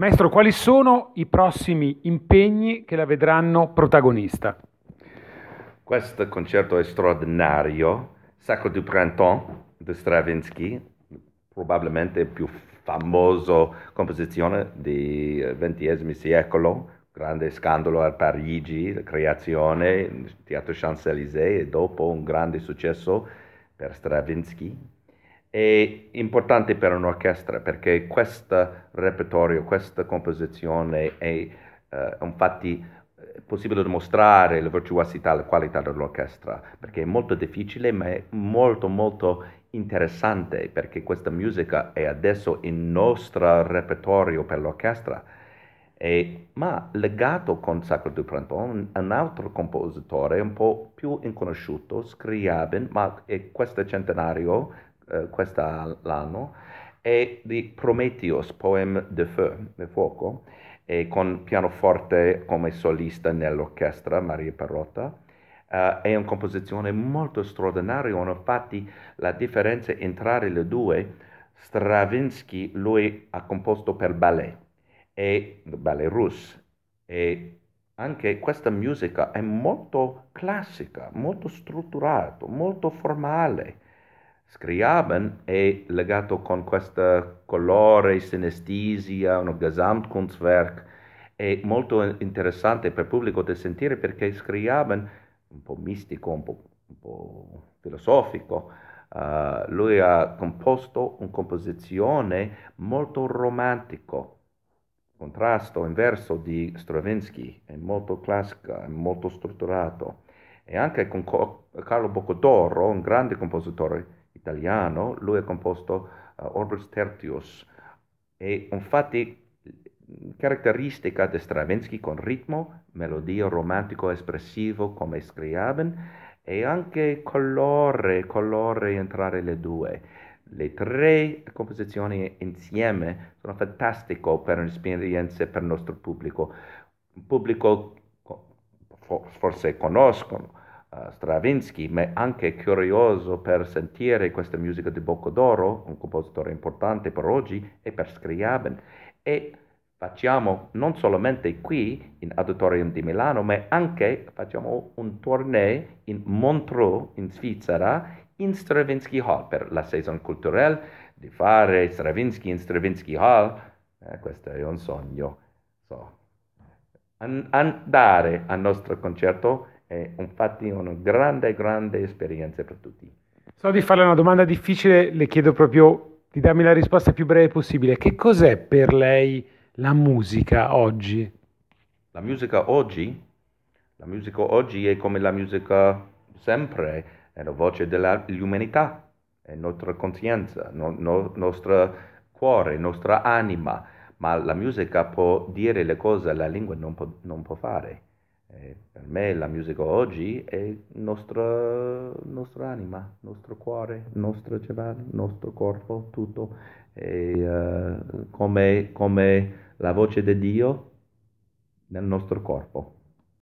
Maestro, quali sono i prossimi impegni che la vedranno protagonista? Questo concerto è straordinario, Sacro du Printemps di Stravinsky, probabilmente più famoso composizione del eh, XX secolo, grande scandalo a Parigi, la creazione, Teatro Champs-Élysées e dopo un grande successo per Stravinsky, è importante per un'orchestra perché questo repertorio, questa composizione è uh, eh, infatti è eh, possibile dimostrare la virtuosità, la qualità dell'orchestra, perché è molto difficile ma è molto molto interessante perché questa musica è adesso il nostro repertorio per l'orchestra. E, ma legato con Sacro du Printemps, un, un, altro compositore un po' più inconosciuto, Scriabin, ma è questo centenario eh, quest'anno, è di Prometheus, Poem de Feu, de Fuoco, e con pianoforte come solista nell'orchestra Maria Parotta. Uh, eh, è una composizione molto straordinaria, infatti la differenza tra le due, Stravinsky lui ha composto per ballet, e ballet russo, e anche questa musica è molto classica, molto strutturata, molto formale Scriabin è legato con questo colore, sinestesia, un Gesamtkunstwerk. È molto interessante per il pubblico di sentire perché Scriabin, un po' mistico, un po', un po filosofico, uh, lui ha composto una composizione molto romantico, contrasto inverso di Stravinsky, è molto classica, è molto strutturato. E anche con Carlo Boccodoro, un grande compositore, italiano, lui ha composto uh, Orbis Tertius e infatti mm, caratteristica di Stravinsky con ritmo, melodia romantico espressivo come Scriabin e anche colore, colore entrare le due. Le tre composizioni insieme sono fantastiche per un'esperienza per il nostro pubblico, un pubblico forse conoscono, eh, Stravinsky, ma è anche curioso per sentire questa musica di Boccodoro, un compositore importante per oggi, e per Scriabin. E facciamo non solamente qui in Auditorium di Milano, ma anche facciamo un tournée in Montreux, in Svizzera, in Stravinsky Hall per la saison culturelle, di fare Stravinsky in Stravinsky Hall. Eh, questo è un sogno. So. An- andare al nostro concerto è infatti una grande, grande esperienza per tutti. So di farle una domanda difficile, le chiedo proprio di darmi la risposta più breve possibile. Che cos'è per lei la musica oggi? La musica oggi? La musica oggi è come la musica sempre, è la voce dell'umanità, è nostra coscienza, no, no, nostro cuore, nostra anima, ma la musica può dire le cose che la lingua non può, non può fare. Eh, per me la musica oggi è nostra, nostra anima, nostro cuore, nostro cervello, nostro corpo, tutto. E, uh, come, come la voce di Dio nel nostro corpo.